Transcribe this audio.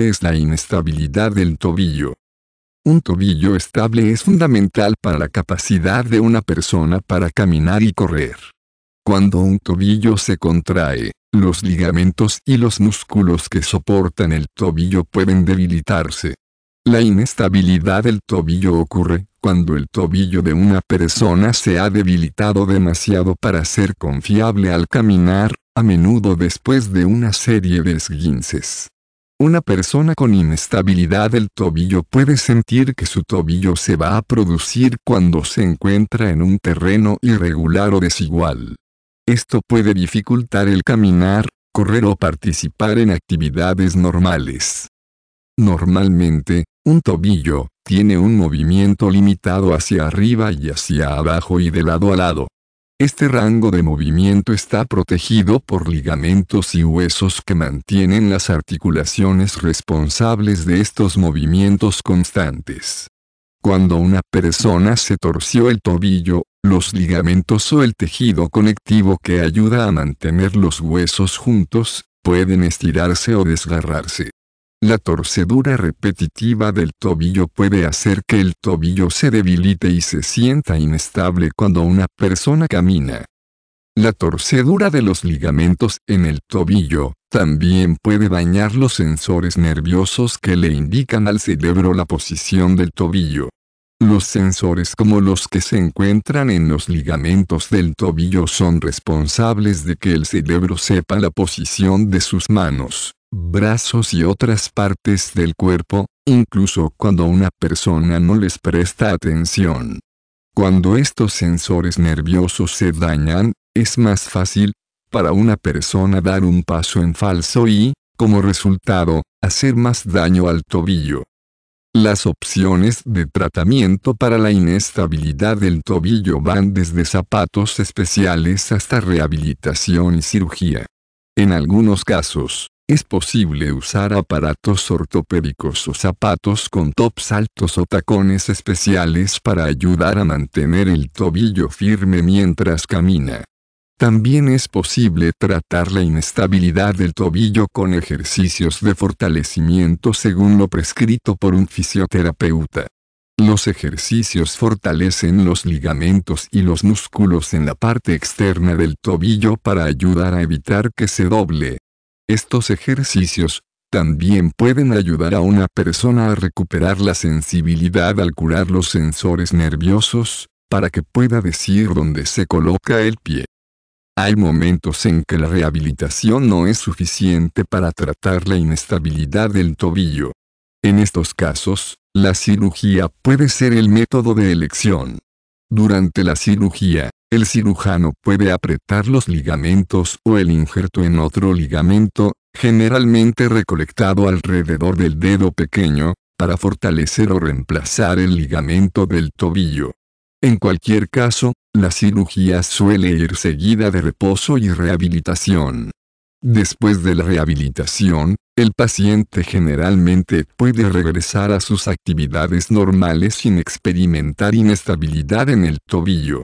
es la inestabilidad del tobillo? Un tobillo estable es fundamental para la capacidad de una persona para caminar y correr. Cuando un tobillo se contrae, los ligamentos y los músculos que soportan el tobillo pueden debilitarse. La inestabilidad del tobillo ocurre cuando el tobillo de una persona se ha debilitado demasiado para ser confiable al caminar, a menudo después de una serie de esguinces. Una persona con inestabilidad del tobillo puede sentir que su tobillo se va a producir cuando se encuentra en un terreno irregular o desigual. Esto puede dificultar el caminar, correr o participar en actividades normales. Normalmente, un tobillo tiene un movimiento limitado hacia arriba y hacia abajo y de lado a lado. Este rango de movimiento está protegido por ligamentos y huesos que mantienen las articulaciones responsables de estos movimientos constantes. Cuando una persona se torció el tobillo, los ligamentos o el tejido conectivo que ayuda a mantener los huesos juntos, pueden estirarse o desgarrarse. La torcedura repetitiva del tobillo puede hacer que el tobillo se debilite y se sienta inestable cuando una persona camina. La torcedura de los ligamentos en el tobillo también puede dañar los sensores nerviosos que le indican al cerebro la posición del tobillo. Los sensores como los que se encuentran en los ligamentos del tobillo son responsables de que el cerebro sepa la posición de sus manos brazos y otras partes del cuerpo, incluso cuando una persona no les presta atención. Cuando estos sensores nerviosos se dañan, es más fácil para una persona dar un paso en falso y, como resultado, hacer más daño al tobillo. Las opciones de tratamiento para la inestabilidad del tobillo van desde zapatos especiales hasta rehabilitación y cirugía. En algunos casos, es posible usar aparatos ortopédicos o zapatos con tops altos o tacones especiales para ayudar a mantener el tobillo firme mientras camina. También es posible tratar la inestabilidad del tobillo con ejercicios de fortalecimiento según lo prescrito por un fisioterapeuta. Los ejercicios fortalecen los ligamentos y los músculos en la parte externa del tobillo para ayudar a evitar que se doble. Estos ejercicios, también pueden ayudar a una persona a recuperar la sensibilidad al curar los sensores nerviosos, para que pueda decir dónde se coloca el pie. Hay momentos en que la rehabilitación no es suficiente para tratar la inestabilidad del tobillo. En estos casos, la cirugía puede ser el método de elección. Durante la cirugía, el cirujano puede apretar los ligamentos o el injerto en otro ligamento, generalmente recolectado alrededor del dedo pequeño, para fortalecer o reemplazar el ligamento del tobillo. En cualquier caso, la cirugía suele ir seguida de reposo y rehabilitación. Después de la rehabilitación, el paciente generalmente puede regresar a sus actividades normales sin experimentar inestabilidad en el tobillo.